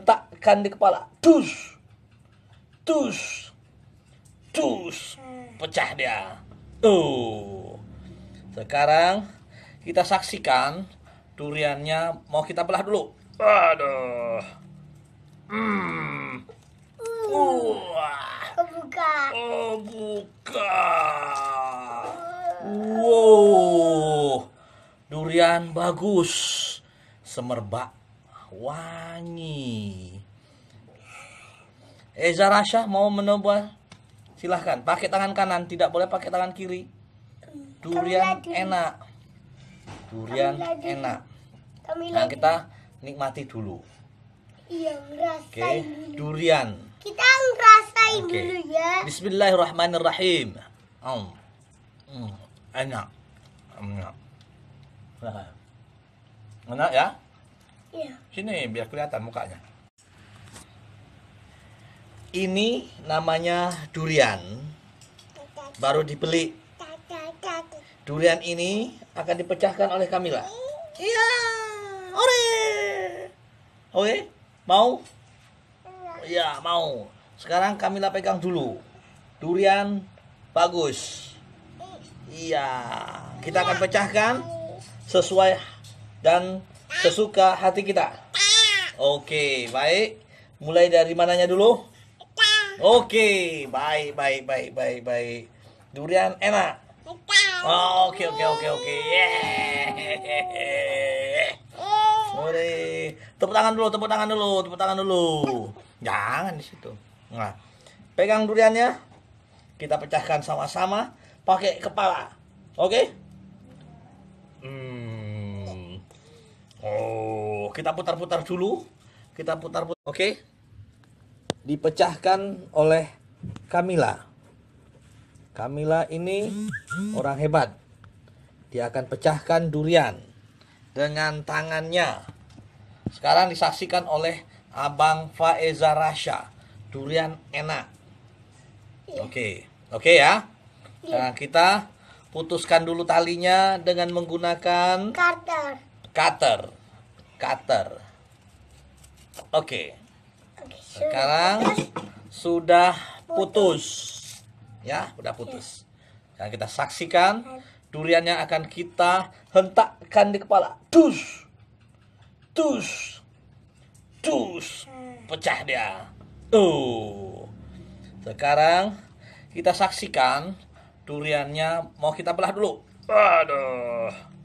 letakkan di kepala tus, tus, tus, pecah dia tuh sekarang kita saksikan duriannya mau kita belah dulu aduh hmm Wah. Oh, buka. Oh, buka. Wow. Durian bagus. Semerbak wangi. Eza eh, Rasha mau menobat Silahkan, pakai tangan kanan, tidak boleh pakai tangan kiri. Durian enak. Durian enak. Nah, kita nikmati dulu. Iya, ngerasain okay. Durian. Kita ngerasain okay. dulu ya. Bismillahirrahmanirrahim. Um. Enak. Enak. Enak ya? Iya. Sini biar kelihatan mukanya. Ini namanya durian. Baru dibeli. Durian ini akan dipecahkan oleh Kamila. Iya. Ore. Oke, mau? Iya, mau. Sekarang Kamila pegang dulu. Durian bagus. Iya, kita akan pecahkan sesuai dan sesuka hati kita. Oke, baik. Mulai dari mananya dulu? Oke, baik, baik, baik, baik, baik. Durian enak. oke, oke, oke, oke. Yeah. Tepuk tangan dulu, tepuk tangan dulu, tepuk tangan dulu. Jangan di situ. Nah, pegang duriannya. Kita pecahkan sama-sama pakai kepala. Oke? Okay? Hmm. Oh, kita putar-putar dulu. Kita putar-putar. Oke. Dipecahkan oleh Kamila. Kamila ini orang hebat. Dia akan pecahkan durian dengan tangannya. Sekarang disaksikan oleh Abang Faeza Rasha. Durian enak. Iya. Oke. Oke ya. Sekarang iya. nah, kita putuskan dulu talinya dengan menggunakan cutter. Cutter. Cutter. Oke. Okay. Sekarang sudah putus. Ya, sudah putus. Ya. Sekarang kita saksikan duriannya akan kita hentakkan di kepala. Dus. Dus. Dus. Hmm. Pecah dia. Tuh. Sekarang kita saksikan duriannya mau kita belah dulu. Aduh.